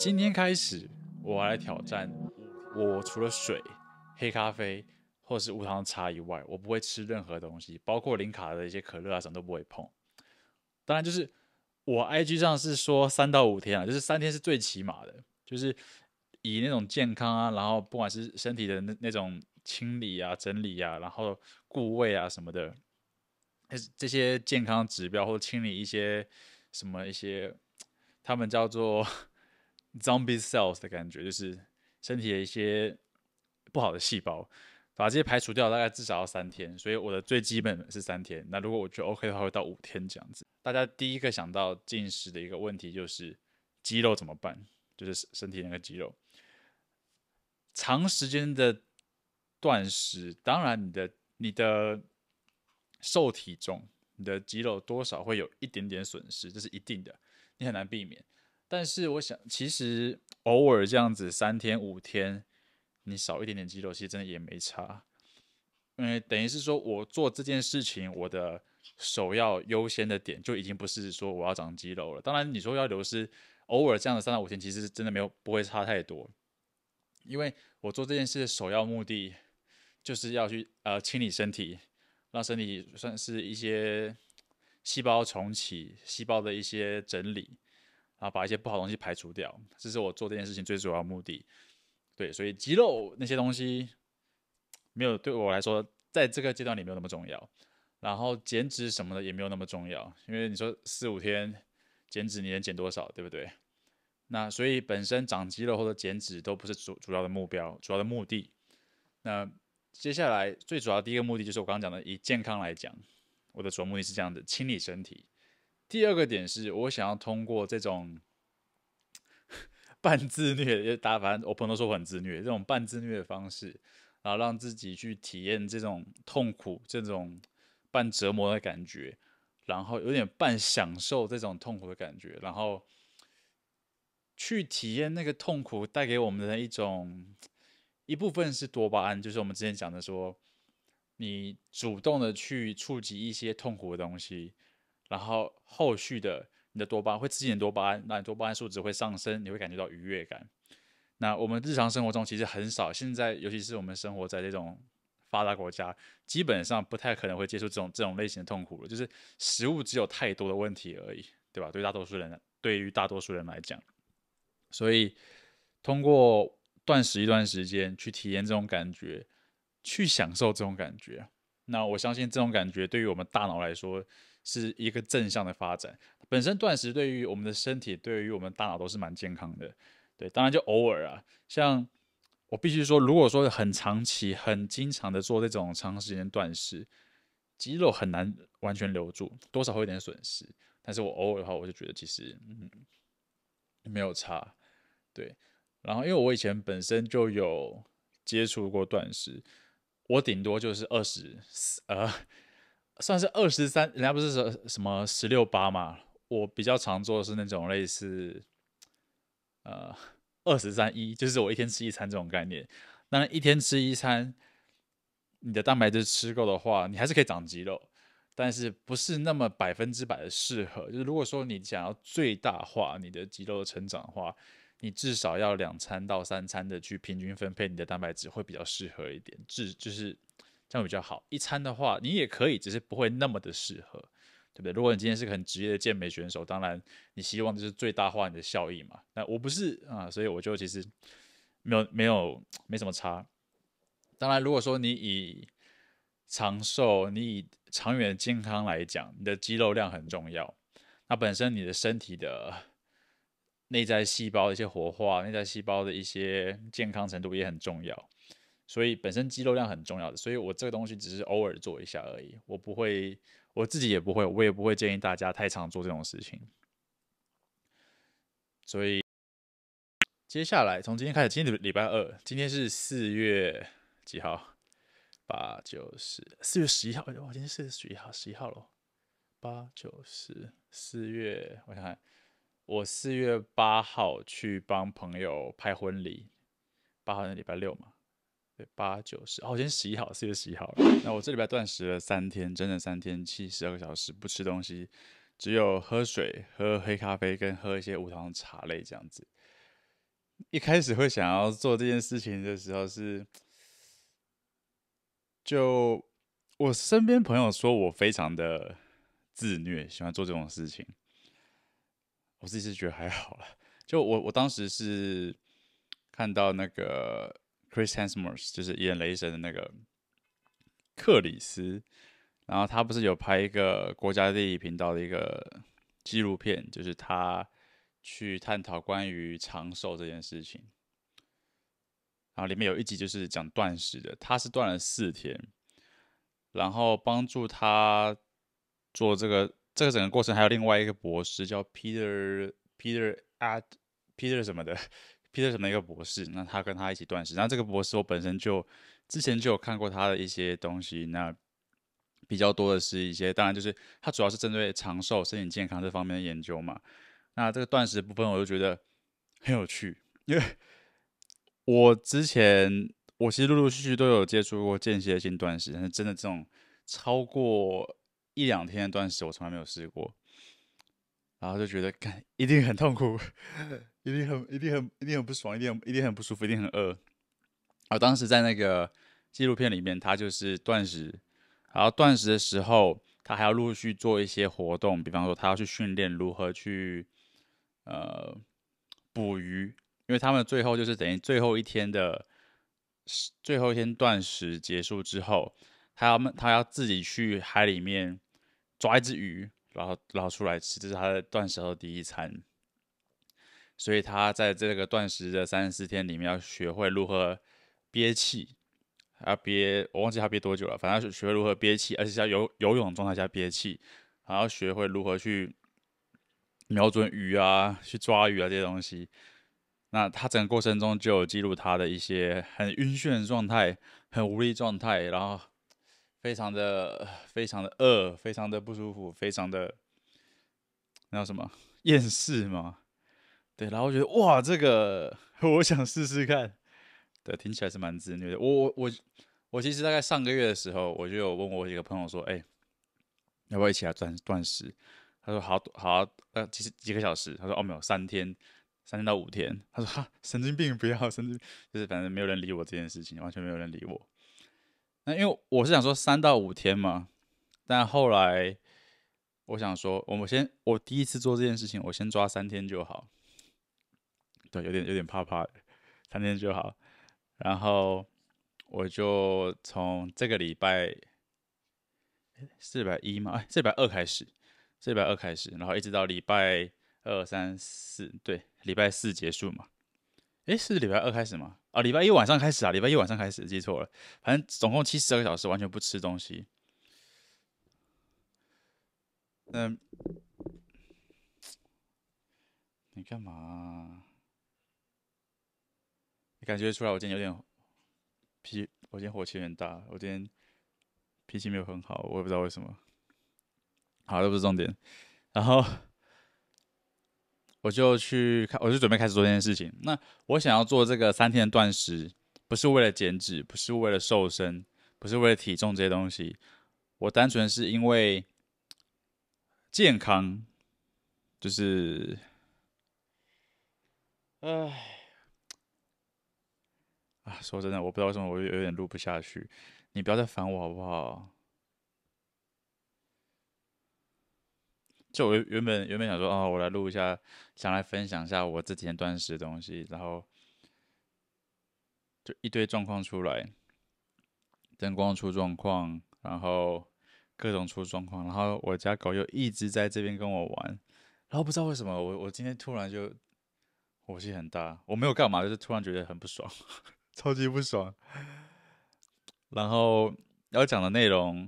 今天开始，我来挑战。我除了水、黑咖啡或是无糖茶以外，我不会吃任何东西，包括零卡的一些可乐啊，什么都不会碰。当然，就是我 IG 上是说三到五天啊，就是三天是最起码的，就是以那种健康啊，然后不管是身体的那那种清理啊、整理啊，然后固胃啊什么的，这些健康指标或清理一些什么一些，他们叫做。Zombie cells 的感觉就是身体的一些不好的细胞，把这些排除掉大概至少要三天，所以我的最基本是三天。那如果我觉得 OK 的话，会到五天这样子。大家第一个想到进食的一个问题就是肌肉怎么办？就是身体那个肌肉，长时间的断食，当然你的你的瘦体重，你的肌肉多少会有一点点损失，这是一定的，你很难避免。但是我想，其实偶尔这样子三天五天，你少一点点肌肉，其实真的也没差。因为等于是说我做这件事情，我的首要优先的点，就已经不是说我要长肌肉了。当然，你说要流失，偶尔这样子三到五天，其实真的没有不会差太多。因为我做这件事的首要目的，就是要去呃清理身体，让身体算是一些细胞重启、细胞的一些整理。啊，把一些不好东西排除掉，这是我做这件事情最主要目的。对，所以肌肉那些东西没有对我来说，在这个阶段里没有那么重要。然后减脂什么的也没有那么重要，因为你说四五天减脂你能减多少，对不对？那所以本身长肌肉或者减脂都不是主主要的目标，主要的目的。那接下来最主要第一个目的就是我刚刚讲的，以健康来讲，我的主要目的是这样子，清理身体。第二个点是我想要通过这种 半自虐，也打反正我朋友都说我很自虐，这种半自虐的方式，然后让自己去体验这种痛苦、这种半折磨的感觉，然后有点半享受这种痛苦的感觉，然后去体验那个痛苦带给我们的一种一部分是多巴胺，就是我们之前讲的说，你主动的去触及一些痛苦的东西。然后后续的，你的多巴胺会刺激你的多巴胺，让你多巴胺数值会上升，你会感觉到愉悦感。那我们日常生活中其实很少，现在尤其是我们生活在这种发达国家，基本上不太可能会接触这种这种类型的痛苦了，就是食物只有太多的问题而已，对吧？对大多数人，对于大多数人来讲，所以通过断食一段时间去体验这种感觉，去享受这种感觉。那我相信这种感觉对于我们大脑来说。是一个正向的发展。本身断食对于我们的身体，对于我们大脑都是蛮健康的。对，当然就偶尔啊，像我必须说，如果说很长期、很经常的做这种长时间断食，肌肉很难完全留住，多少会有点损失。但是我偶尔的话，我就觉得其实嗯没有差。对，然后因为我以前本身就有接触过断食，我顶多就是二十呃。算是二十三，人家不是说什么十六八嘛？我比较常做的是那种类似，呃，二十三一，就是我一天吃一餐这种概念。当然，一天吃一餐，你的蛋白质吃够的话，你还是可以长肌肉，但是不是那么百分之百的适合。就是如果说你想要最大化你的肌肉的成长的话，你至少要两餐到三餐的去平均分配你的蛋白质，会比较适合一点。至就是。这样比较好。一餐的话，你也可以，只是不会那么的适合，对不对？如果你今天是个很职业的健美选手，当然你希望就是最大化你的效益嘛。那我不是啊，所以我就其实没有没有没什么差。当然，如果说你以长寿、你以长远健康来讲，你的肌肉量很重要。那本身你的身体的内在细胞的一些活化、内在细胞的一些健康程度也很重要。所以本身肌肉量很重要的，所以我这个东西只是偶尔做一下而已，我不会，我自己也不会，我也不会建议大家太常做这种事情。所以接下来从今天开始，今天礼拜二，今天是四月几号？八九十，四月十一号。我今天是十一号，十一号喽。八九十四月，我想想，我四月八号去帮朋友拍婚礼，八号是礼拜六嘛？八九十哦，我十一号，四月十一号。那我这礼拜断食了三天，整整三天，七十二个小时不吃东西，只有喝水、喝黑咖啡跟喝一些无糖茶类这样子。一开始会想要做这件事情的时候，是就我身边朋友说我非常的自虐，喜欢做这种事情。我自己是觉得还好了，就我我当时是看到那个。Chris Hemsworth 就是演雷神的那个克里斯，然后他不是有拍一个国家地理频道的一个纪录片，就是他去探讨关于长寿这件事情。然后里面有一集就是讲断食的，他是断了四天，然后帮助他做这个这个整个过程，还有另外一个博士叫 Peter Peter At Peter 什么的。Peter 什么一个博士，那他跟他一起断食。那这个博士我本身就之前就有看过他的一些东西，那比较多的是一些，当然就是他主要是针对长寿、身体健康这方面的研究嘛。那这个断食部分我就觉得很有趣，因为我之前我其实陆陆续续都有接触过间歇性断食，但是真的这种超过一两天的断食我从来没有试过，然后就觉得干一定很痛苦。一定很、一定很、一定很不爽，一定很、一定很不舒服，一定很饿。啊，当时在那个纪录片里面，他就是断食，然后断食的时候，他还要陆续做一些活动，比方说他要去训练如何去呃捕鱼，因为他们最后就是等于最后一天的最后一天断食结束之后，他要他要自己去海里面抓一只鱼，然后捞出来吃，这是他的断食的第一餐。所以他在这个断食的三十四天里面，要学会如何憋气，要憋，我忘记他憋多久了。反正学会如何憋气，而且要游游泳状态下憋气，还要学会如何去瞄准鱼啊、去抓鱼啊这些东西。那他整个过程中就有记录他的一些很晕眩状态、很无力状态，然后非常的非常的饿、非常的不舒服、非常的那叫什么厌世吗？对，然后我觉得哇，这个 我想试试看。对，听起来是蛮自虐的。我我我我其实大概上个月的时候，我就有问我几个朋友说，哎，要不要一起来断断食？他说好，好，呃，其实几个小时。他说哦没有，三天，三天到五天。他说哈，神经病不要神经，就是反正没有人理我这件事情，完全没有人理我。那因为我是想说三到五天嘛，但后来我想说，我们先我第一次做这件事情，我先抓三天就好。对，有点有点怕怕，的，三天就好。然后我就从这个礼拜四百一嘛，哎，四百二开始，四百二开始，然后一直到礼拜二三四，对，礼拜四结束嘛。哎，是礼拜二开始吗？啊，礼拜一晚上开始啊，礼拜一晚上开始，记错了。反正总共七十二个小时，完全不吃东西。嗯，你干嘛？感觉出来，我今天有点脾，我今天火气有点大，我今天脾气没有很好，我也不知道为什么。好，这不是重点。然后我就去我就准备开始做这件事情。那我想要做这个三天断食，不是为了减脂，不是为了瘦身，不是为了体重这些东西，我单纯是因为健康，就是唉。说真的，我不知道为什么我有有点录不下去，你不要再烦我好不好？就我原本原本想说，哦，我来录一下，想来分享一下我这几天断食的东西，然后就一堆状况出来，灯光出状况，然后各种出状况，然后我家狗又一直在这边跟我玩，然后不知道为什么，我我今天突然就火气很大，我没有干嘛，就是突然觉得很不爽。超级不爽，然后要讲的内容，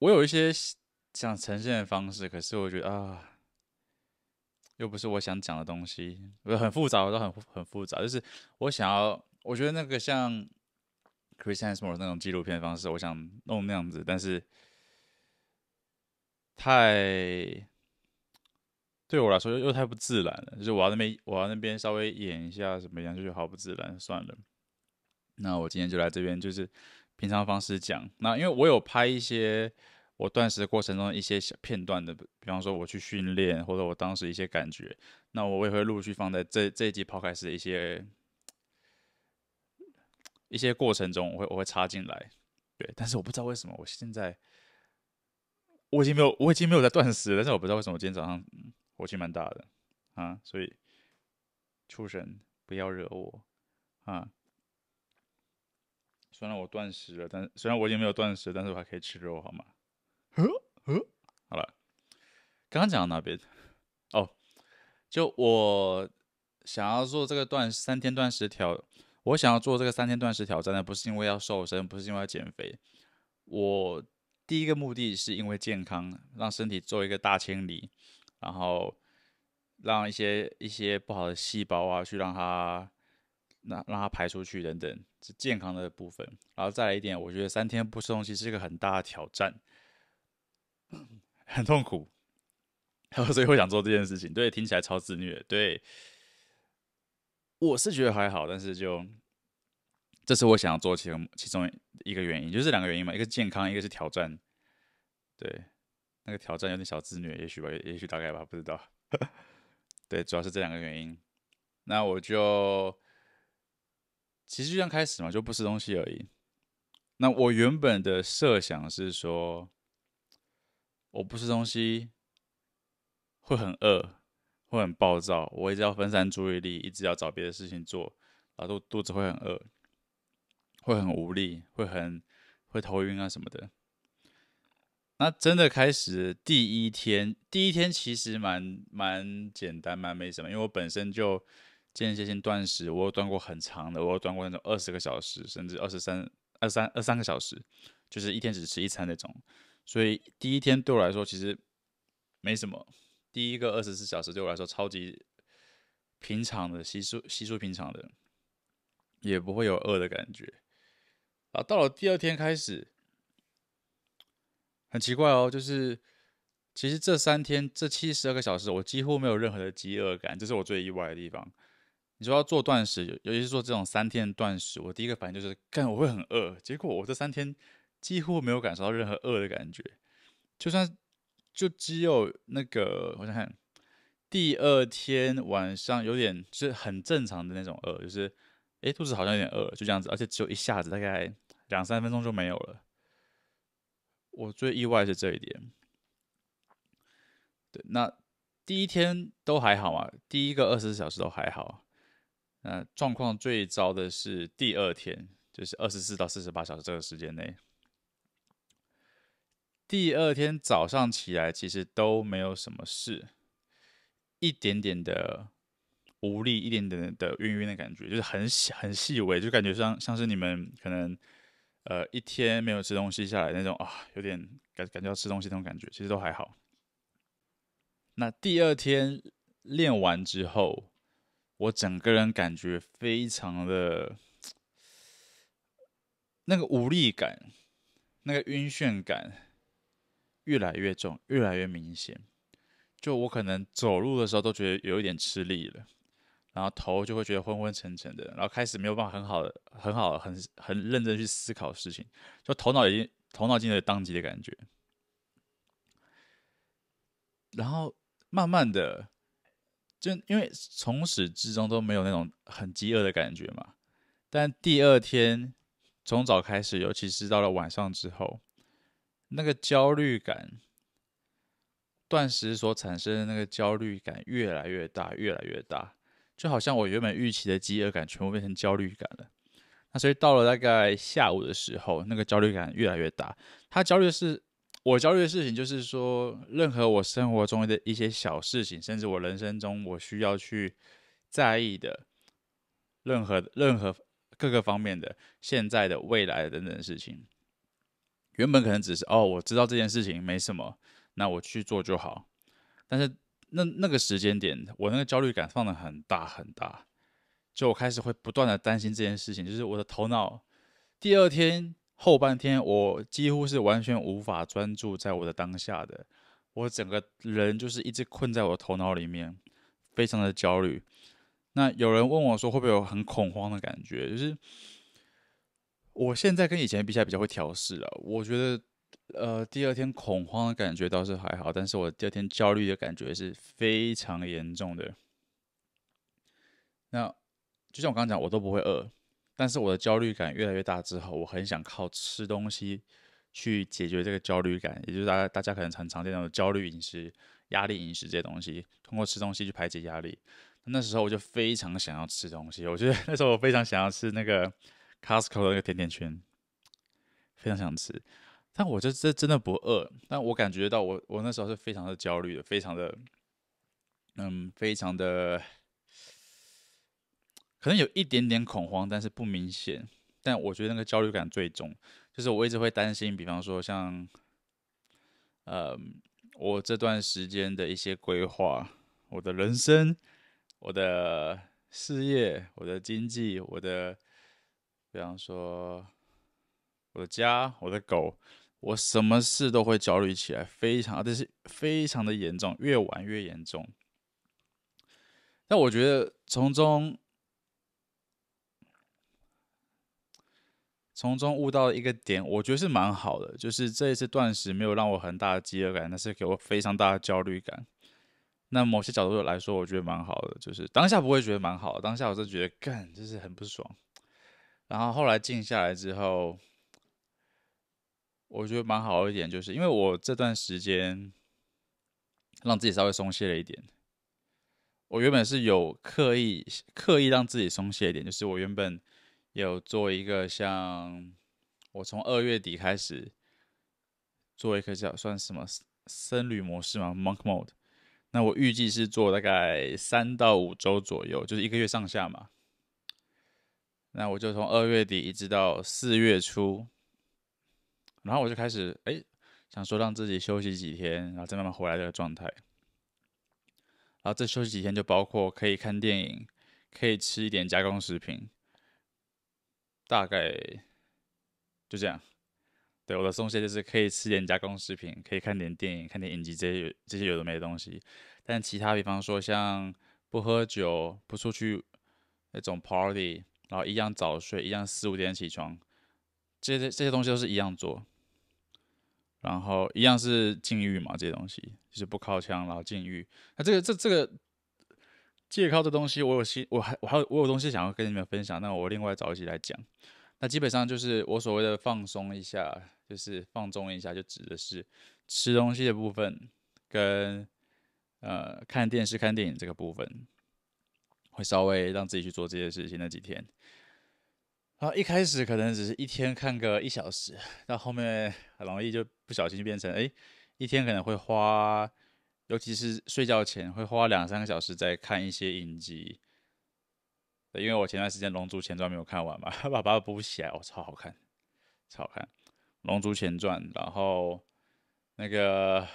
我有一些想呈现的方式，可是我觉得啊，又不是我想讲的东西，我觉得很复杂，我都很很复杂。就是我想要，我觉得那个像 Chris Hemsworth 那种纪录片方式，我想弄那样子，但是太……对我来说又又太不自然了，就是我要那边我要那边稍微演一下什么样，就是好不自然，算了。那我今天就来这边，就是平常方式讲。那因为我有拍一些我断食过程中一些小片段的，比方说我去训练或者我当时一些感觉，那我也会陆续放在这这一集抛开的一些一些过程中，我会我会插进来。对，但是我不知道为什么，我现在我已经没有我已经没有在断食，但是我不知道为什么我今天早上。火气蛮大的啊！所以畜生不要惹我啊！虽然我断食了，但虽然我已经没有断食，但是我还可以吃肉，好吗？呵呵，好了。刚刚讲到哪边？哦，就我想要做这个断三天断食挑，我想要做这个三天断食挑战的，不是因为要瘦身，不是因为要减肥。我第一个目的是因为健康，让身体做一个大清理。然后让一些一些不好的细胞啊，去让它那让它排出去等等，是健康的部分。然后再来一点，我觉得三天不吃东西是一个很大的挑战，很痛苦。所以我想做这件事情，对，听起来超自虐，对。我是觉得还好，但是就这是我想要做其中其中一个原因，就是两个原因嘛，一个健康，一个是挑战，对。那个挑战有点小自虐，也许吧，也许大概吧，不知道。对，主要是这两个原因。那我就其实就像开始嘛，就不吃东西而已。那我原本的设想是说，我不吃东西会很饿，会很暴躁，我一直要分散注意力，一直要找别的事情做，然后肚子会很饿，会很无力，会很会头晕啊什么的。那真的开始第一天，第一天其实蛮蛮简单，蛮没什么，因为我本身就间歇性断食，我有断过很长的，我有断过那种二十个小时，甚至二十三、二三、二三个小时，就是一天只吃一餐那种，所以第一天对我来说其实没什么。第一个二十四小时对我来说超级平常的，稀疏稀疏平常的，也不会有饿的感觉。啊，到了第二天开始。很奇怪哦，就是其实这三天这七十二个小时，我几乎没有任何的饥饿感，这是我最意外的地方。你说要做断食，尤其是做这种三天断食，我第一个反应就是，干我会很饿。结果我这三天几乎没有感受到任何饿的感觉，就算就只有那个，我想看第二天晚上有点是很正常的那种饿，就是哎肚子好像有点饿，就这样子，而且只有一下子，大概两三分钟就没有了。我最意外是这一点，对，那第一天都还好嘛，第一个二十四小时都还好，那状况最糟的是第二天，就是二十四到四十八小时这个时间内，第二天早上起来其实都没有什么事，一点点的无力，一点点的晕晕的感觉，就是很小很细微，就感觉像像是你们可能。呃，一天没有吃东西下来那种啊，有点感感觉要吃东西那种感觉，其实都还好。那第二天练完之后，我整个人感觉非常的那个无力感，那个晕眩感越来越重，越来越明显。就我可能走路的时候都觉得有一点吃力了。然后头就会觉得昏昏沉沉的，然后开始没有办法很好的、很好、很很认真去思考事情，就头脑已经头脑进了当机的感觉。然后慢慢的，就因为从始至终都没有那种很饥饿的感觉嘛，但第二天从早开始，尤其是到了晚上之后，那个焦虑感，断食所产生的那个焦虑感越来越大，越来越大。就好像我原本预期的饥饿感，全部变成焦虑感了。那所以到了大概下午的时候，那个焦虑感越来越大。他焦虑的是我焦虑的事情，就是说，任何我生活中的一些小事情，甚至我人生中我需要去在意的，任何任何各个方面的现在的未来等等事情，原本可能只是哦，我知道这件事情没什么，那我去做就好，但是。那那个时间点，我那个焦虑感放的很大很大，就我开始会不断的担心这件事情，就是我的头脑，第二天后半天，我几乎是完全无法专注在我的当下的，我整个人就是一直困在我的头脑里面，非常的焦虑。那有人问我说会不会有很恐慌的感觉？就是我现在跟以前比起来比较会调试了，我觉得。呃，第二天恐慌的感觉倒是还好，但是我第二天焦虑的感觉是非常严重的。那就像我刚刚讲，我都不会饿，但是我的焦虑感越来越大之后，我很想靠吃东西去解决这个焦虑感，也就是大家大家可能很常见的焦虑饮食、压力饮食这些东西，通过吃东西去排解压力。那时候我就非常想要吃东西，我觉得那时候我非常想要吃那个 Costco 的那个甜甜圈，非常想吃。但我就这真的不饿，但我感觉到我我那时候是非常的焦虑的，非常的，嗯，非常的，可能有一点点恐慌，但是不明显。但我觉得那个焦虑感最重，就是我一直会担心，比方说像，呃，我这段时间的一些规划，我的人生，我的事业，我的经济，我的，比方说，我的家，我的狗。我什么事都会焦虑起来，非常，但是非常的严重，越晚越严重。但我觉得从中，从中悟到一个点，我觉得是蛮好的，就是这一次断食没有让我很大的饥饿感，但是给我非常大的焦虑感。那某些角度来说，我觉得蛮好的，就是当下不会觉得蛮好，当下我是觉得干就是很不爽。然后后来静下来之后。我觉得蛮好一点，就是因为我这段时间让自己稍微松懈了一点。我原本是有刻意刻意让自己松懈一点，就是我原本有做一个像我从二月底开始做一个叫算什么僧侣模式嘛 （monk mode），那我预计是做大概三到五周左右，就是一个月上下嘛。那我就从二月底一直到四月初。然后我就开始哎，想说让自己休息几天，然后再慢慢回来这个状态。然后这休息几天就包括可以看电影，可以吃一点加工食品，大概就这样。对我的松懈就是可以吃点加工食品，可以看点电影、看点影集这些有这些有的没的东西。但其他比方说像不喝酒、不出去那种 party，然后一样早睡，一样四五点起床。这些这些东西都是一样做，然后一样是禁欲嘛，这些东西就是不靠枪，然后禁欲。那这个这这个戒靠的东西，我有心，我还我还有我有东西想要跟你们分享，那我另外找一节来讲。那基本上就是我所谓的放松一下，就是放纵一下，就指的是吃东西的部分跟呃看电视看电影这个部分，会稍微让自己去做这些事情那几天。然后一开始可能只是一天看个一小时，到后面很容易就不小心就变成哎，一天可能会花，尤其是睡觉前会花两三个小时在看一些影集。因为我前段时间《龙珠前传》没有看完嘛，爸爸爸补起来，我超好看，超好看《龙珠前传》，然后那个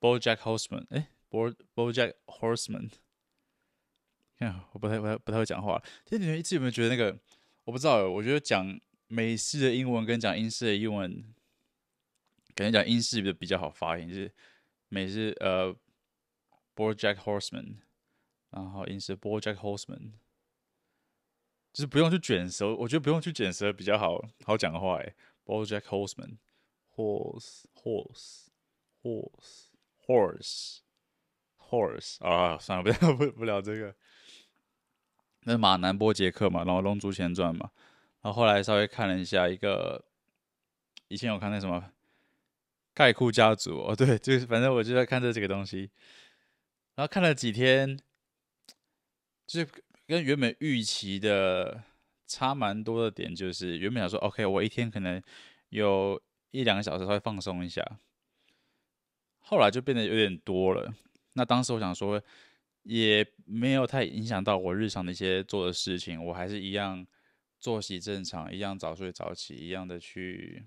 Bojack Horseman，哎，Bo Bojack Horseman，看我不太不太不太会讲话，其实你们一直有没有觉得那个？我不知道，我觉得讲美式的英文跟讲英式的英文，感觉讲英式的比较好发音，是美式呃，board jack horseman，然后英式 board jack horseman，就是不用去卷舌，我觉得不用去卷舌比较好，好讲话。board jack horseman，horse horse horse horse horse，啊，算了，不不不聊这个。那马南波杰克嘛，然后《龙珠》前传嘛，然后后来稍微看了一下，一个以前有看那什么《盖库家族》哦，对，就是反正我就在看这几个东西，然后看了几天，就是跟原本预期的差蛮多的点，就是原本想说，OK，我一天可能有一两个小时稍微放松一下，后来就变得有点多了。那当时我想说。也没有太影响到我日常的一些做的事情，我还是一样作息正常，一样早睡早起，一样的去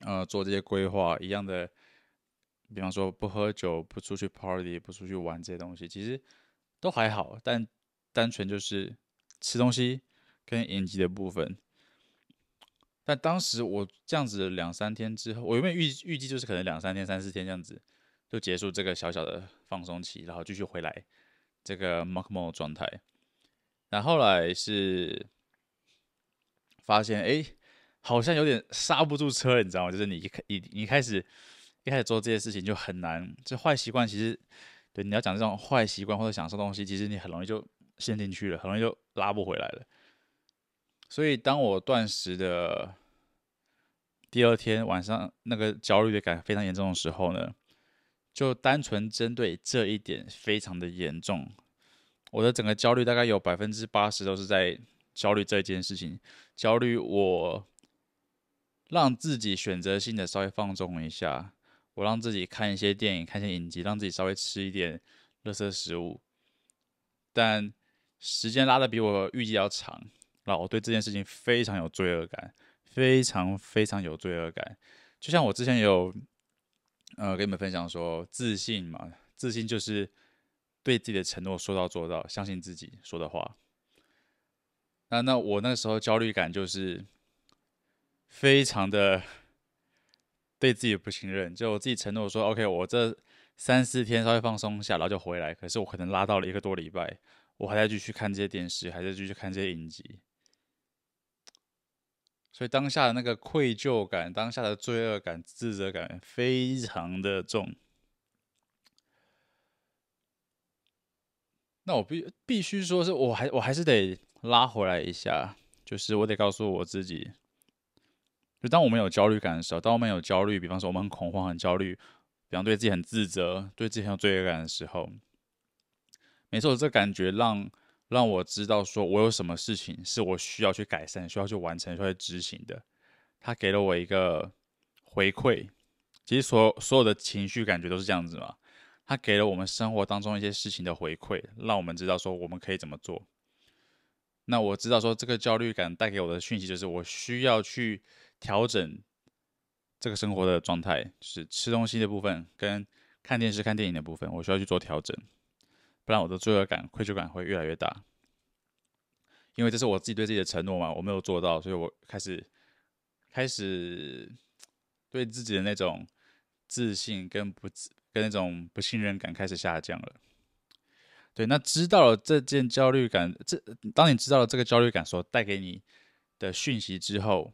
呃做这些规划，一样的，比方说不喝酒、不出去 party、不出去玩这些东西，其实都还好。但单纯就是吃东西跟演技的部分。但当时我这样子两三天之后，我原本预预计就是可能两三天、三四天这样子。就结束这个小小的放松期，然后继续回来这个 m o c k m o e 状态。然后来是发现，哎，好像有点刹不住车，你知道吗？就是你一开一你开始一开始做这些事情就很难。这坏习惯其实对你要讲这种坏习惯或者享受东西，其实你很容易就陷进去了，很容易就拉不回来了。所以当我断食的第二天晚上，那个焦虑的感非常严重的时候呢？就单纯针对这一点，非常的严重。我的整个焦虑大概有百分之八十都是在焦虑这件事情。焦虑我让自己选择性的稍微放纵一下，我让自己看一些电影，看一些影集，让自己稍微吃一点垃圾食物。但时间拉的比我预计要长，然后我对这件事情非常有罪恶感，非常非常有罪恶感。就像我之前有。呃，跟你们分享说，自信嘛，自信就是对自己的承诺说到做到，相信自己说的话。那那我那时候焦虑感就是非常的对自己不信任，就我自己承诺说，OK，我这三四天稍微放松下，然后就回来。可是我可能拉到了一个多礼拜，我还在继续看这些电视，还在继续看这些影集。所以当下的那个愧疚感、当下的罪恶感、自责感非常的重。那我必必须说是我还我还是得拉回来一下，就是我得告诉我自己，就当我们有焦虑感的时候，当我们有焦虑，比方说我们很恐慌、很焦虑，比方对自己很自责、对自己很有罪恶感的时候，没错，这感觉让。让我知道，说我有什么事情是我需要去改善、需要去完成、需要去执行的。他给了我一个回馈，其实所所有的情绪感觉都是这样子嘛。他给了我们生活当中一些事情的回馈，让我们知道说我们可以怎么做。那我知道说，这个焦虑感带给我的讯息就是，我需要去调整这个生活的状态，就是吃东西的部分跟看电视、看电影的部分，我需要去做调整。不然我的罪恶感、愧疚感会越来越大，因为这是我自己对自己的承诺嘛，我没有做到，所以我开始开始对自己的那种自信跟不跟那种不信任感开始下降了。对，那知道了这件焦虑感，这当你知道了这个焦虑感所带给你的讯息之后，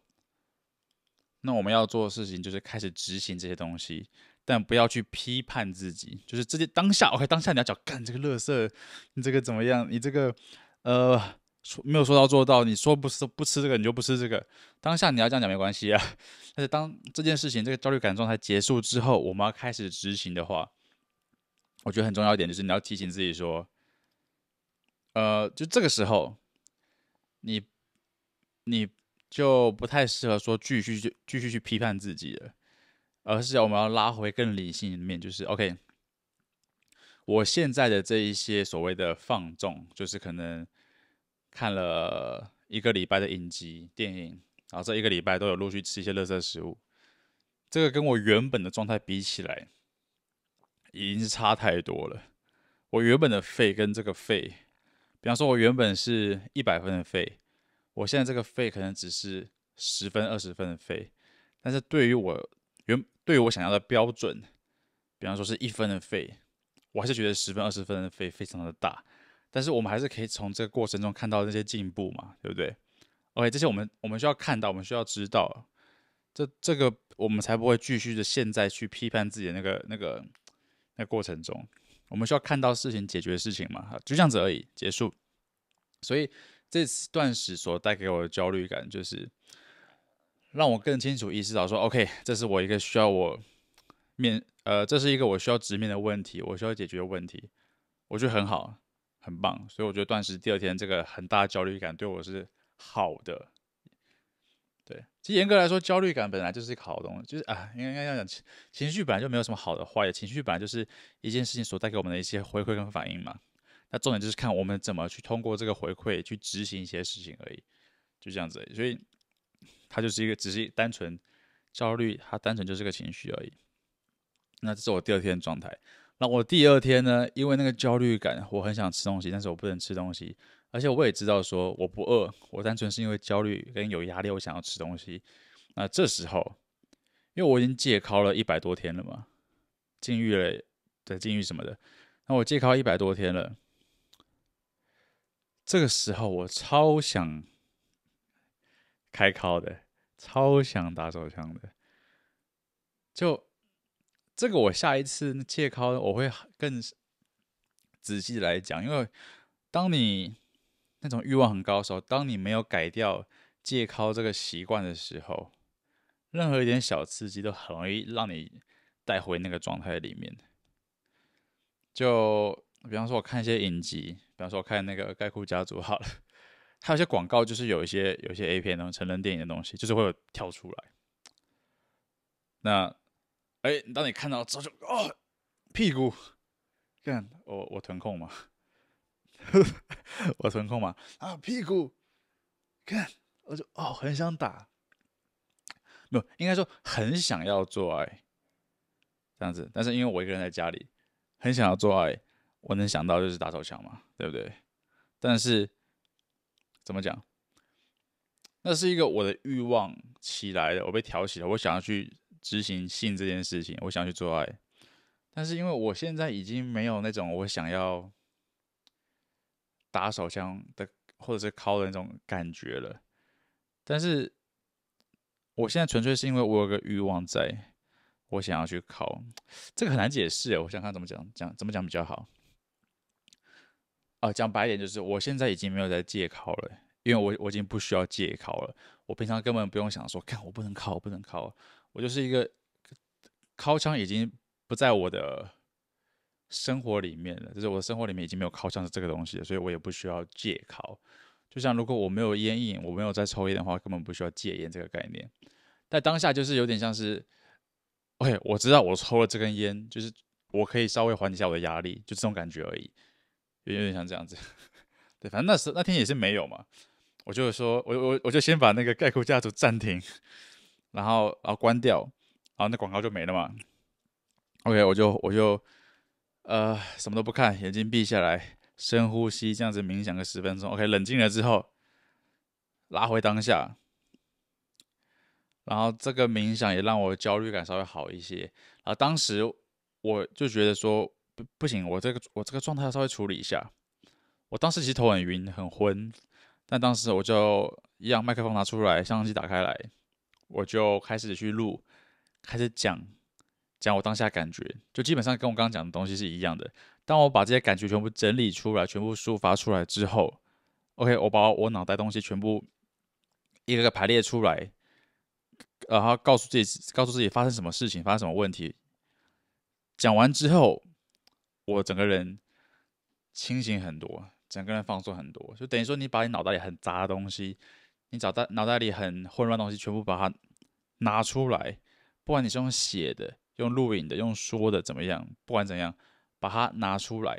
那我们要做的事情就是开始执行这些东西。但不要去批判自己，就是直接当下 OK，当下你要讲，干这个乐色，你这个怎么样？你这个呃说没有说到做到，你说不吃不吃这个，你就不吃这个。当下你要这样讲没关系啊，但是当这件事情这个焦虑感状态结束之后，我们要开始执行的话，我觉得很重要一点就是你要提醒自己说，呃，就这个时候你你就不太适合说继续去继续去批判自己了。而是我们要拉回更理性的一面，就是 OK，我现在的这一些所谓的放纵，就是可能看了一个礼拜的影集电影，然后这一个礼拜都有陆续吃一些垃圾食物，这个跟我原本的状态比起来，已经是差太多了。我原本的肺跟这个肺，比方说我原本是一百分的肺，我现在这个肺可能只是十分二十分的肺，但是对于我原。对于我想要的标准，比方说是一分的费，我还是觉得十分、二十分的费非常的大。但是我们还是可以从这个过程中看到那些进步嘛，对不对？OK，这些我们我们需要看到，我们需要知道，这这个我们才不会继续的现在去批判自己的那个那个那过程中，我们需要看到事情解决的事情嘛，哈，就这样子而已，结束。所以这次断食所带给我的焦虑感就是。让我更清楚意识到，说 OK，这是我一个需要我面，呃，这是一个我需要直面的问题，我需要解决的问题，我觉得很好，很棒。所以我觉得断食第二天这个很大的焦虑感对我是好的，对。其实严格来说，焦虑感本来就是一个好东西，就是啊，应该要讲情绪本来就没有什么好的坏的，情绪本来就是一件事情所带给我们的一些回馈跟反应嘛。那重点就是看我们怎么去通过这个回馈去执行一些事情而已，就这样子。所以。它就是一个只是单纯焦虑，它单纯就是个情绪而已。那这是我第二天的状态。那我第二天呢？因为那个焦虑感，我很想吃东西，但是我不能吃东西。而且我也知道说我不饿，我单纯是因为焦虑跟有压力，我想要吃东西。那这时候，因为我已经戒烤了一百多天了嘛，禁欲了的禁欲什么的。那我戒烤一百多天了，这个时候我超想。开考的，超想打手枪的。就这个，我下一次戒考我会更仔细来讲，因为当你那种欲望很高时候，当你没有改掉戒考这个习惯的时候，任何一点小刺激都很容易让你带回那个状态里面。就比方说我看一些影集，比方说我看那个《盖库家族》好了。还有些广告，就是有一些、有一些 A 片，那种成人电影的东西，就是会有跳出来。那，哎，当你看到之后就哦，屁股看我，我臀控嘛，我臀控嘛啊，屁股看我就哦，很想打，不，应该说很想要做爱这样子。但是因为我一个人在家里，很想要做爱，我能想到就是打手枪嘛，对不对？但是。怎么讲？那是一个我的欲望起来的，我被挑起了，我想要去执行性这件事情，我想要去做爱。但是因为我现在已经没有那种我想要打手枪的或者是敲的那种感觉了。但是我现在纯粹是因为我有个欲望，在我想要去靠，这个很难解释。哎，我想看怎么讲，讲怎么讲比较好。啊，讲白一点就是，我现在已经没有在戒考了，因为我我已经不需要戒考了。我平常根本不用想说，看我不能考，我不能考，我就是一个考枪已经不在我的生活里面了，就是我的生活里面已经没有考枪这个东西，了，所以我也不需要戒考。就像如果我没有烟瘾，我没有在抽烟的话，根本不需要戒烟这个概念。但当下就是有点像是，OK，我知道我抽了这根烟，就是我可以稍微缓解一下我的压力，就这种感觉而已。有点像这样子，对，反正那时那天也是没有嘛，我就说，我我我就先把那个概括家族暂停，然后然后关掉，然后那广告就没了嘛。OK，我就我就呃什么都不看，眼睛闭下来，深呼吸，这样子冥想个十分钟。OK，冷静了之后拉回当下，然后这个冥想也让我焦虑感稍微好一些。然后当时我就觉得说。不不行，我这个我这个状态要稍微处理一下。我当时其实头很晕很昏，但当时我就让麦克风拿出来，相机打开来，我就开始去录，开始讲讲我当下感觉，就基本上跟我刚刚讲的东西是一样的。当我把这些感觉全部整理出来，全部抒发出来之后，OK，我把我脑袋东西全部一个个排列出来，然后告诉自己，告诉自己发生什么事情，发生什么问题。讲完之后。我整个人清醒很多，整个人放松很多，就等于说你把你脑袋里很杂的东西，你脑袋脑袋里很混乱东西全部把它拿出来，不管你是用写的、用录影的、用说的怎么样，不管怎样，把它拿出来，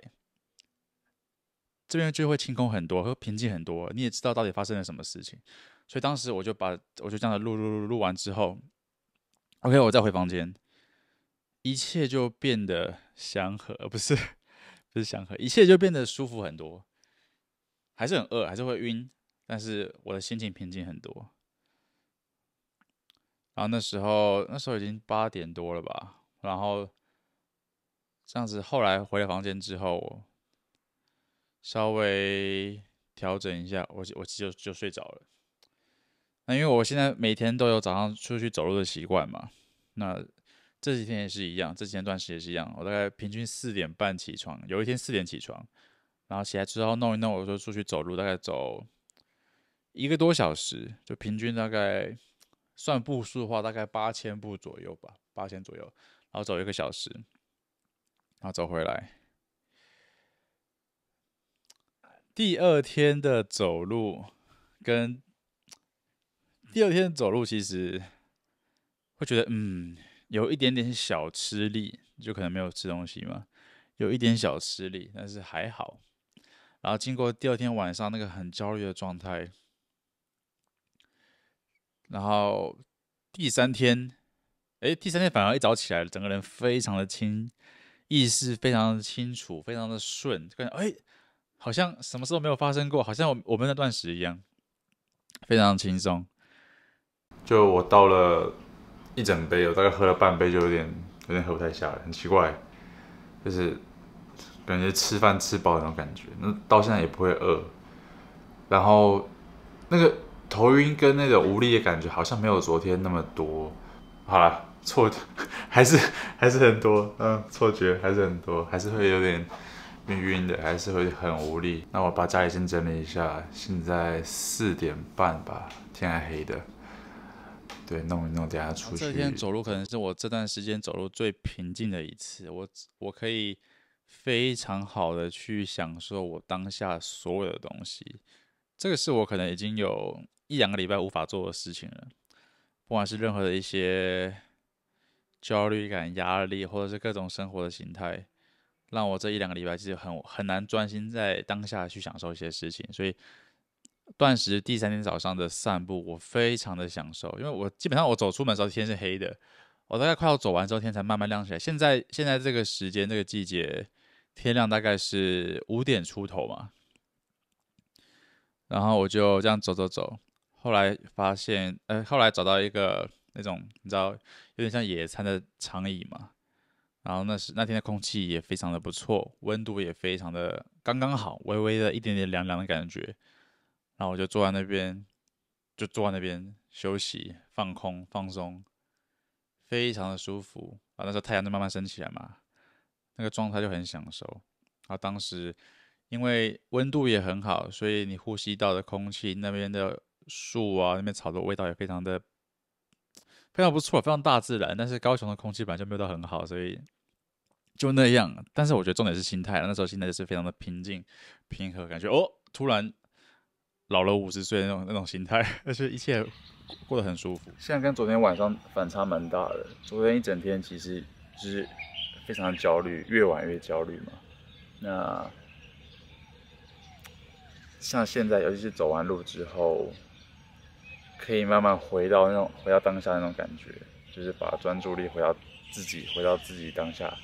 这边就会清空很多，会平静很多。你也知道到底发生了什么事情，所以当时我就把我就这样子录录录录完之后，OK，我再回房间，一切就变得。祥和不是，不是祥和，一切就变得舒服很多，还是很饿，还是会晕，但是我的心情平静很多。然后那时候那时候已经八点多了吧，然后这样子，后来回了房间之后，稍微调整一下，我我就就睡着了。那因为我现在每天都有早上出去走路的习惯嘛，那。这几天也是一样，这几天段时间也是一样。我大概平均四点半起床，有一天四点起床，然后起来之后弄一弄，我就出去走路，大概走一个多小时，就平均大概算步数的话，大概八千步左右吧，八千左右，然后走一个小时，然后走回来。第二天的走路跟第二天走路其实会觉得，嗯。有一点点小吃力，就可能没有吃东西嘛，有一点小吃力，但是还好。然后经过第二天晚上那个很焦虑的状态，然后第三天，哎，第三天反而一早起来，整个人非常的清，意识非常的清楚，非常的顺，感觉哎，好像什么事都没有发生过，好像我我们那段时一样，非常轻松。就我到了。一整杯，我大概喝了半杯，就有点有点喝不太下来，很奇怪，就是感觉吃饭吃饱那种感觉，那到现在也不会饿，然后那个头晕跟那个无力的感觉好像没有昨天那么多，好了，错觉 还是还是很多，嗯，错觉还是很多，还是会有点晕晕的，还是会很无力。那我把家里先整理一下，现在四点半吧，天还黑的。对，弄一弄，等下出去。这天走路可能是我这段时间走路最平静的一次，我我可以非常好的去享受我当下所有的东西。这个是我可能已经有一两个礼拜无法做的事情了。不管是任何的一些焦虑感、压力，或者是各种生活的形态，让我这一两个礼拜其实很很难专心在当下去享受一些事情，所以。断食第三天早上的散步，我非常的享受，因为我基本上我走出门的时候天是黑的，我大概快要走完之后天才慢慢亮起来。现在现在这个时间这个季节天亮大概是五点出头嘛，然后我就这样走走走，后来发现呃后来找到一个那种你知道有点像野餐的长椅嘛，然后那是那天的空气也非常的不错，温度也非常的刚刚好，微微的一点点凉凉的感觉。然后我就坐在那边，就坐在那边休息、放空、放松，非常的舒服。啊，那时候太阳就慢慢升起来嘛，那个状态就很享受。啊，当时因为温度也很好，所以你呼吸到的空气那边的树啊、那边草的味道也非常的非常不错，非常大自然。但是高雄的空气本来就没有到很好，所以就那样。但是我觉得重点是心态，那时候心态就是非常的平静、平和，感觉哦，突然。老了五十岁那种那种心态，而且一切过得很舒服。现在跟昨天晚上反差蛮大的。昨天一整天其实就是非常焦虑，越晚越焦虑嘛。那像现在，尤其是走完路之后，可以慢慢回到那种回到当下那种感觉，就是把专注力回到自己，回到自己当下。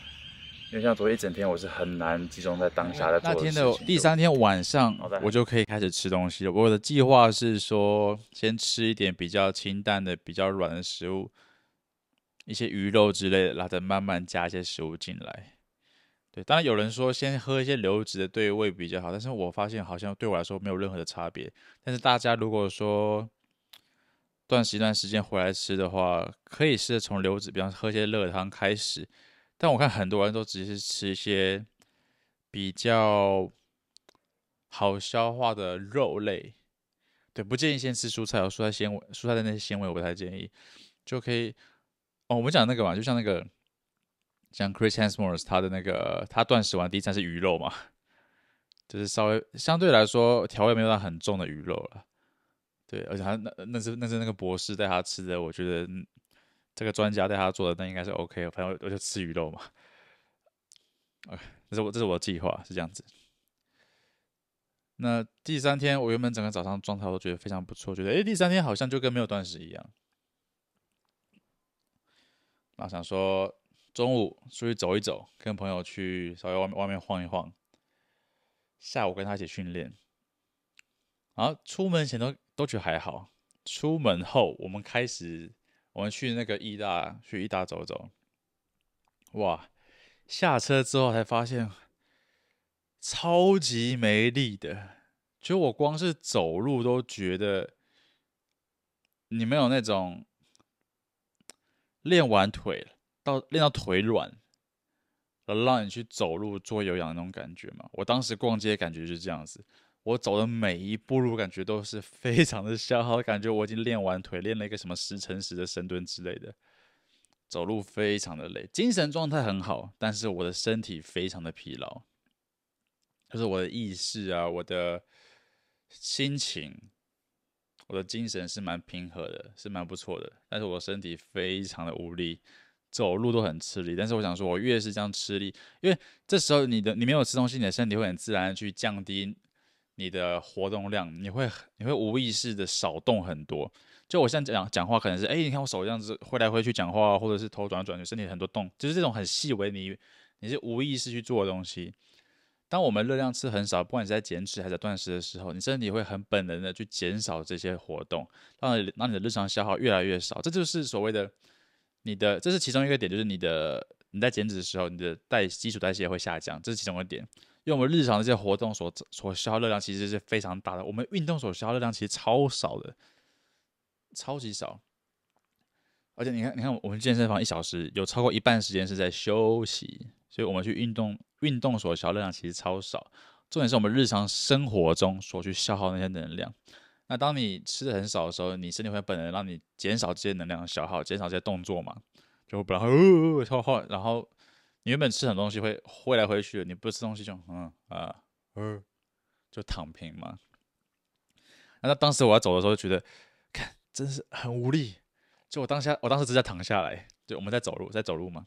因为像昨天一整天，我是很难集中在当下的。那天的第三天晚上，我就可以开始吃东西了。我的计划是说，先吃一点比较清淡的、比较软的食物，一些鱼肉之类的，然后再慢慢加一些食物进来。对，当然有人说先喝一些流质的，对胃比较好，但是我发现好像对我来说没有任何的差别。但是大家如果说断食一段时间回来吃的话，可以试着从流质，比方喝一些热汤开始。但我看很多人都只是吃一些比较好消化的肉类，对，不建议先吃蔬菜，蔬菜纤维、蔬菜的那些纤维我不太建议，就可以。哦，我们讲那个嘛，就像那个，像 Chris Hemsworth 他的那个，他断食完第一餐是鱼肉嘛，就是稍微相对来说调味没有到很重的鱼肉了，对，而且他那那是那是那个博士带他吃的，我觉得。这个专家带他做的，那应该是 OK。反正我就吃鱼肉嘛。OK，这是我这是我的计划，是这样子。那第三天，我原本整个早上状态都觉得非常不错，觉得诶，第三天好像就跟没有断食一样。然后想说中午出去走一走，跟朋友去稍微外面外面晃一晃。下午跟他一起训练。然后出门前都都觉得还好，出门后我们开始。我们去那个艺大，去艺大走走，哇！下车之后才发现超级没力的，就我光是走路都觉得，你没有那种练完腿到练到腿软，来让你去走路做有氧的那种感觉嘛？我当时逛街感觉就这样子。我走的每一步路，感觉都是非常的消耗。感觉我已经练完腿，练了一个什么十乘十的深蹲之类的，走路非常的累。精神状态很好，但是我的身体非常的疲劳。就是我的意识啊，我的心情，我的精神是蛮平和的，是蛮不错的。但是我身体非常的无力，走路都很吃力。但是我想说，我越是这样吃力，因为这时候你的你没有吃东西，你的身体会很自然的去降低。你的活动量，你会你会无意识的少动很多。就我现在讲讲话，可能是哎，你看我手这样子挥来挥去讲话，或者是头转转，你身体很多动，就是这种很细微，你你是无意识去做的东西。当我们热量吃很少，不管是在减脂还是在断食的时候，你身体会很本能的去减少这些活动，让让你的日常消耗越来越少。这就是所谓的你的，这是其中一个点，就是你的你在减脂的时候，你的代基础代谢会下降，这是其中一个点。因为我们日常这些活动所所消耗热量其实是非常大的，我们运动所消耗热量其实超少的，超级少。而且你看，你看我们健身房一小时有超过一半时间是在休息，所以我们去运动运动所消耗热量其实超少。重点是我们日常生活中所去消耗那些能量。那当你吃的很少的时候，你身体会本能让你减少这些能量消耗，减少这些动作嘛，就会不然，然后。你原本吃很多东西会挥来挥去，你不吃东西就嗯啊嗯就躺平嘛。那当时我要走的时候，觉得看真是很无力。就我当下，我当时直接躺下来，就我们在走路，在走路嘛。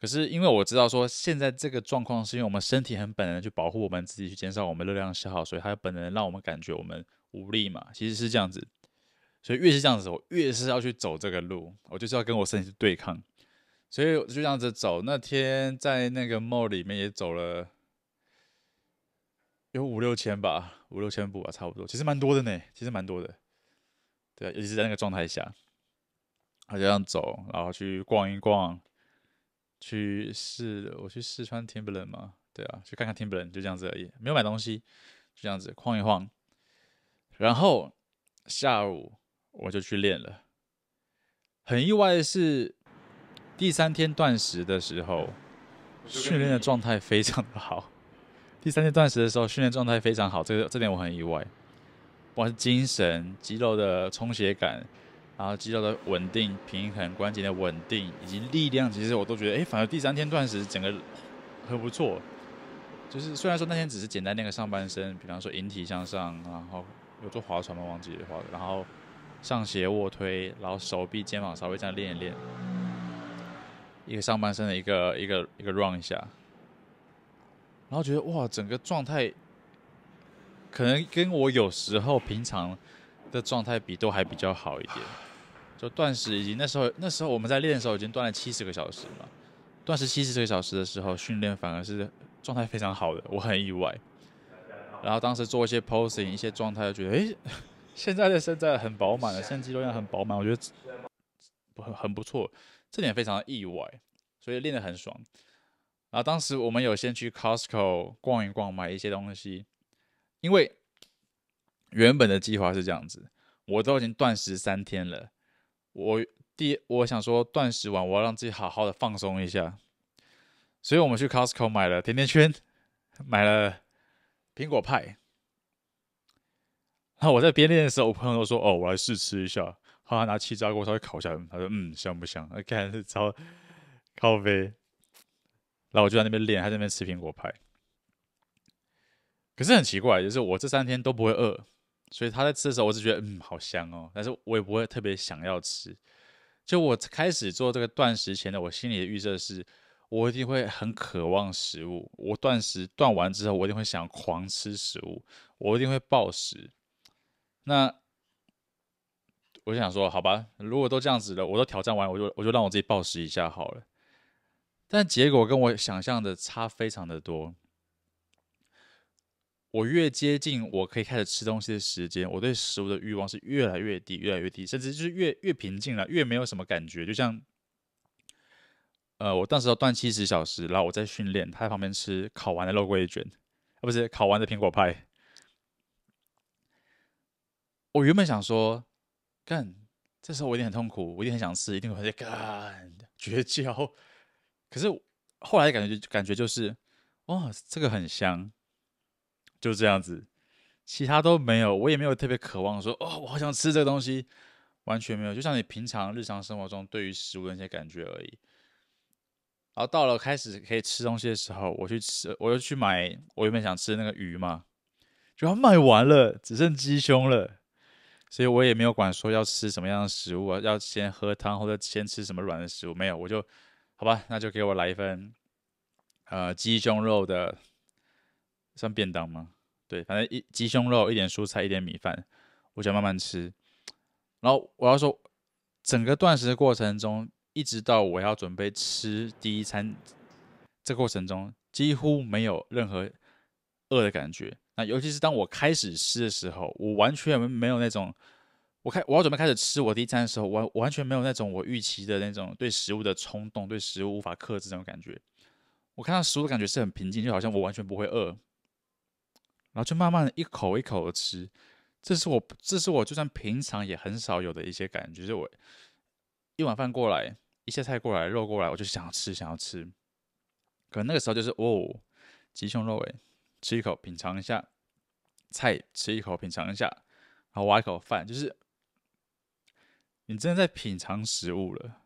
可是因为我知道说，现在这个状况是因为我们身体很本能去保护我们自己，去减少我们热量消耗，所以它本能让我们感觉我们无力嘛。其实是这样子，所以越是这样子我越是要去走这个路，我就是要跟我身体去对抗。所以就这样子走，那天在那个 mall 里面也走了有五六千吧，五六千步吧，差不多，其实蛮多的呢，其实蛮多的。对啊，一直在那个状态下，就这样走，然后去逛一逛，去试，我去试穿 Timberland 吗？对啊，去看看 Timberland，就这样子而已，没有买东西，就这样子晃一晃。然后下午我就去练了，很意外的是。第三天断食的时候，训练的状态非常的好。第三天断食的时候，训练状态非常好，这个这点我很意外。不管是精神、肌肉的充血感，然后肌肉的稳定、平衡、关节的稳定，以及力量，其实我都觉得，哎，反而第三天断食整个很不错。就是虽然说那天只是简单练个上半身，比方说引体向上，然后有做划船吗？忘记划话，然后上斜卧推，然后手臂、肩膀稍微这样练一练。一个上半身的一个一个一个 run 一下，然后觉得哇，整个状态可能跟我有时候平常的状态比都还比较好一点。就断食已经那时候那时候我们在练的时候已经断了七十个小时嘛，断食七十个小时的时候训练反而是状态非常好的，我很意外。然后当时做一些 posing 一些状态就觉得哎，现在的身材很饱满了，现在肌肉量很饱满，我觉得很很不错。这点非常的意外，所以练得很爽。然后当时我们有先去 Costco 逛一逛，买一些东西，因为原本的计划是这样子。我都已经断食三天了，我第我想说断食完我要让自己好好的放松一下，所以我们去 Costco 买了甜甜圈，买了苹果派。那我在边练的时候，我朋友都说：“哦，我来试吃一下。”他拿气炸锅稍微烤一下，他说：“嗯，香不香？”我开始超烤呗。然后我就在那边练，他在那边吃苹果派。可是很奇怪，就是我这三天都不会饿，所以他在吃的时候，我只觉得嗯，好香哦。但是我也不会特别想要吃。就我开始做这个断食前的，我心里的预设是，我一定会很渴望食物。我断食断完之后，我一定会想狂吃食物，我一定会暴食。那。我就想说，好吧，如果都这样子了，我都挑战完，我就我就让我自己暴食一下好了。但结果跟我想象的差非常的多。我越接近我可以开始吃东西的时间，我对食物的欲望是越来越低，越来越低，甚至就是越越平静了，越没有什么感觉。就像，呃，我当时要断七十小时，然后我在训练，他在旁边吃烤完的肉桂卷，啊，不是烤完的苹果派。我原本想说。但这时候我一定很痛苦，我一定很想吃，一定很干绝交。可是后来感觉就感觉就是，哇，这个很香，就这样子，其他都没有，我也没有特别渴望说，哦，我好想吃这个东西，完全没有，就像你平常日常生活中对于食物的那些感觉而已。然后到了开始可以吃东西的时候，我去吃，我又去买，我原本想吃那个鱼嘛，就要卖完了，只剩鸡胸了。所以我也没有管说要吃什么样的食物啊，要先喝汤或者先吃什么软的食物，没有，我就好吧，那就给我来一份呃鸡胸肉的，算便当吗？对，反正一鸡胸肉一点蔬菜一点米饭，我想慢慢吃。然后我要说，整个断食的过程中，一直到我要准备吃第一餐这过程中，几乎没有任何饿的感觉。那尤其是当我开始吃的时候，我完全没有那种，我开我要准备开始吃我第一餐的时候，完完全没有那种我预期的那种对食物的冲动，对食物无法克制那种感觉。我看到食物的感觉是很平静，就好像我完全不会饿，然后就慢慢的一口一口的吃。这是我，这是我就算平常也很少有的一些感觉，就是我一碗饭过来，一些菜过来，肉过来，我就想要吃，想要吃。可能那个时候就是哦，鸡胸肉诶。吃一口，品尝一下菜；吃一口，品尝一下，然后挖一口饭，就是你真的在品尝食物了。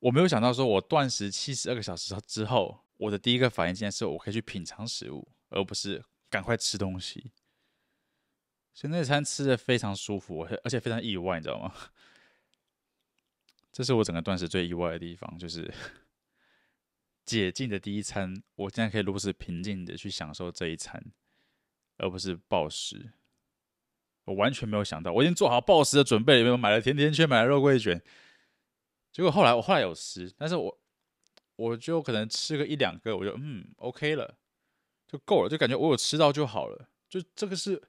我没有想到，说我断食七十二个小时之后，我的第一个反应竟然是我可以去品尝食物，而不是赶快吃东西。所以那餐吃的非常舒服，而且非常意外，你知道吗？这是我整个断食最意外的地方，就是。解禁的第一餐，我竟然可以如此平静的去享受这一餐，而不是暴食。我完全没有想到，我已经做好暴食的准备了，我买了甜甜圈，买了肉桂卷。结果后来我后来有吃，但是我我就可能吃个一两个，我就嗯 OK 了，就够了，就感觉我有吃到就好了。就这个是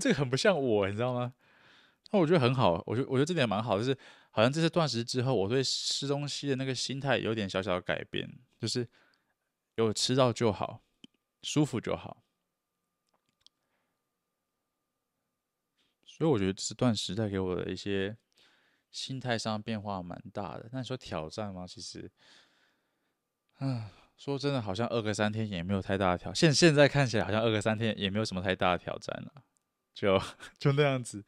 这个很不像我，你知道吗？那我觉得很好，我觉我觉得这点蛮好，就是好像这次断食之后，我对吃东西的那个心态有点小小的改变。就是有吃到就好，舒服就好。所以我觉得这段时代给我的一些心态上变化蛮大的。那你说挑战吗？其实，嗯，说真的，好像饿个三天也没有太大的挑。现现在看起来，好像饿个三天也没有什么太大的挑战了，就 就那样子。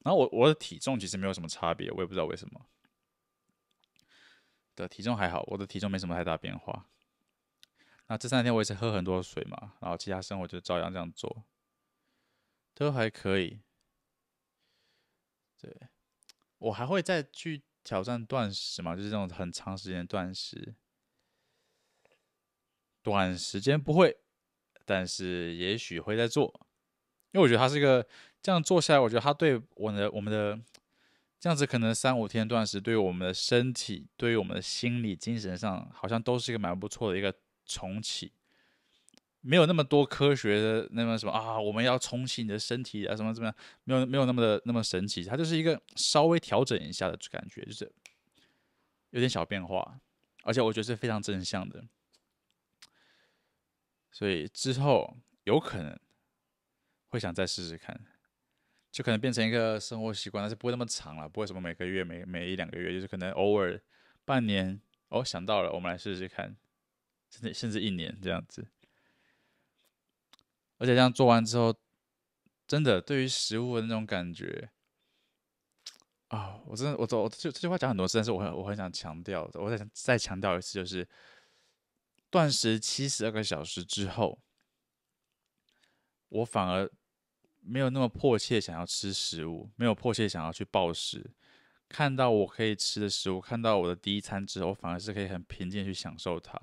然后我我的体重其实没有什么差别，我也不知道为什么。体重还好，我的体重没什么太大变化。那这三天我也是喝很多水嘛，然后其他生活就照样这样做，都还可以。对，我还会再去挑战断食嘛，就是这种很长时间断食，短时间不会，但是也许会再做，因为我觉得它是一个这样做下来，我觉得它对我的我们的。这样子可能三五天断食，对于我们的身体，对于我们的心理、精神上，好像都是一个蛮不错的一个重启。没有那么多科学的，那么什么啊？我们要重启你的身体啊，什么怎么样？没有，没有那么的那么神奇。它就是一个稍微调整一下的感觉，就是有点小变化。而且我觉得是非常正向的，所以之后有可能会想再试试看。就可能变成一个生活习惯，但是不会那么长了，不会什么每个月、每每一两个月，就是可能偶尔半年。哦，想到了，我们来试试看，甚至甚至一年这样子。而且这样做完之后，真的对于食物的那种感觉啊，我真的我走，这这句话讲很多次，但是我很我很想强调，我再想再强调一次，就是断食七十二个小时之后，我反而。没有那么迫切想要吃食物，没有迫切想要去暴食。看到我可以吃的食物，看到我的第一餐之后，反而是可以很平静去享受它。